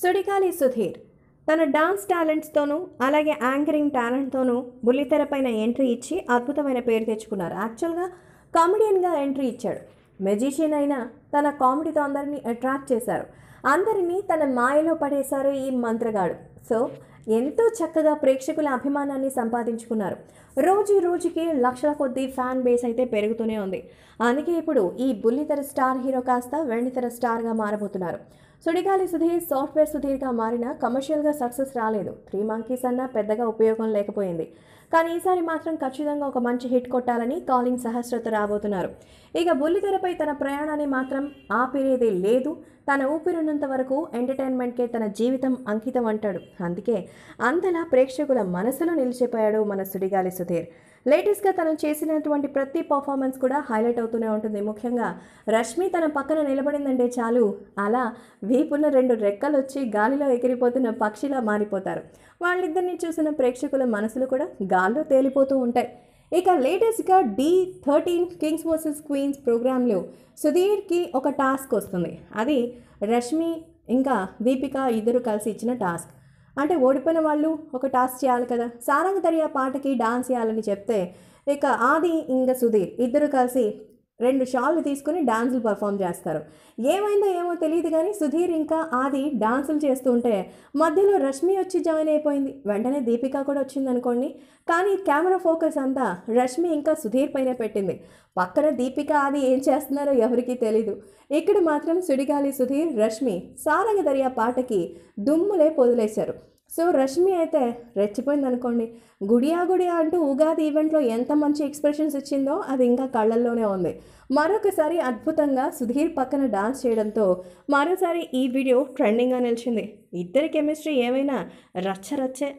సుడిగాలి సుధీర్ తన డాన్స్ టాలెంట్స్తోనూ అలాగే యాంకరింగ్ టాలెంట్తోనూ బుల్లితెర పైన ఎంట్రీ ఇచ్చి అద్భుతమైన పేరు తెచ్చుకున్నారు యాక్చువల్గా కామెడియన్గా ఎంట్రీ ఇచ్చాడు మెజిషియన్ అయినా తన కామెడీతో అందరినీ అట్రాక్ట్ చేశారు అందరినీ తన మాయలో పడేశారు ఈ మంత్రగాడు సో ఎంతో చక్కగా ప్రేక్షకుల అభిమానాన్ని సంపాదించుకున్నారు రోజు రోజుకి లక్షల కొద్దీ ఫ్యాన్ బేస్ అయితే పెరుగుతూనే ఉంది అందుకే ఇప్పుడు ఈ బుల్లితెర స్టార్ హీరో కాస్త వెండితెర స్టార్గా మారబోతున్నారు సుడిగాలి సుధీర్ సాఫ్ట్వేర్ సుధీర్గా మారిన కమర్షియల్గా సక్సెస్ రాలేదు త్రీ మంకీస్ అన్నా పెద్దగా ఉపయోగం లేకపోయింది కానీ ఈసారి మాత్రం ఖచ్చితంగా ఒక మంచి హిట్ కొట్టాలని కాలింగ్ సహస్రత రాబోతున్నారు ఇక బుల్లితెరపై తన ప్రయాణాన్ని మాత్రం ఆపిరేదే లేదు తన ఊపిరినంత వరకు ఎంటర్టైన్మెంట్కే తన జీవితం అంకితం అంటాడు అందుకే అంతలా ప్రేక్షకుల మనసులో నిలిచిపోయాడు మన సుడిగాలి సుధీర్ లేటెస్ట్గా తను చేసినటువంటి ప్రతి పర్ఫార్మెన్స్ కూడా హైలైట్ అవుతూనే ఉంటుంది ముఖ్యంగా రష్మి తన పక్కన నిలబడిందంటే చాలు అలా వీపున్న రెండు రెక్కలు వచ్చి గాలిలో ఎగిరిపోతున్న పక్షిలా మారిపోతారు వాళ్ళిద్దరిని చూసిన ప్రేక్షకుల మనసులు కూడా గా గాల్లో తేలిపోతూ ఉంటాయి ఇక లేటెస్ట్గా the thirteen kings versus queens ప్రోగ్రాంలో సుధీర్కి ఒక టాస్క్ వస్తుంది అది రష్మి ఇంకా దీపిక ఇద్దరు కలిసి ఇచ్చిన టాస్క్ అంటే ఓడిపోయిన వాళ్ళు ఒక టాస్క్ చేయాలి కదా సారంగ దర్యా పాటకి డాన్స్ చేయాలని చెప్తే ఇక ఆది ఇంకా సుధీర్ ఇద్దరు కలిసి రెండు షాల్లు తీసుకుని డాన్సులు పర్ఫామ్ చేస్తారు ఏమైందో ఏమో తెలియదు కానీ సుధీర్ ఇంకా ఆది డాన్సులు చేస్తుంటే మధ్యలో రష్మి వచ్చి జాయిన్ అయిపోయింది వెంటనే దీపిక కూడా వచ్చింది అనుకోండి కానీ కెమెరా ఫోకస్ అంతా రష్మి ఇంకా సుధీర్ పైన పెట్టింది పక్కన దీపిక ఆది ఏం చేస్తున్నారో ఎవరికీ తెలీదు ఇక్కడ మాత్రం సుడిగాలి సుధీర్ రష్మి సారంగ దర్యా పాటకి దుమ్ములే పొదిలేశారు సో రష్మి అయితే రెచ్చిపోయింది అనుకోండి గుడియా గుడియా అంటూ ఉగాది ఈవెంట్లో ఎంత మంచి ఎక్స్ప్రెషన్స్ ఇచ్చిందో అది ఇంకా కళ్ళల్లోనే ఉంది మరొకసారి అద్భుతంగా సుధీర్ పక్కన డాన్స్ చేయడంతో మరోసారి ఈ వీడియో ట్రెండింగ్గా నిలిచింది ఇద్దరి కెమిస్ట్రీ ఏమైనా రచ్చరచ్చే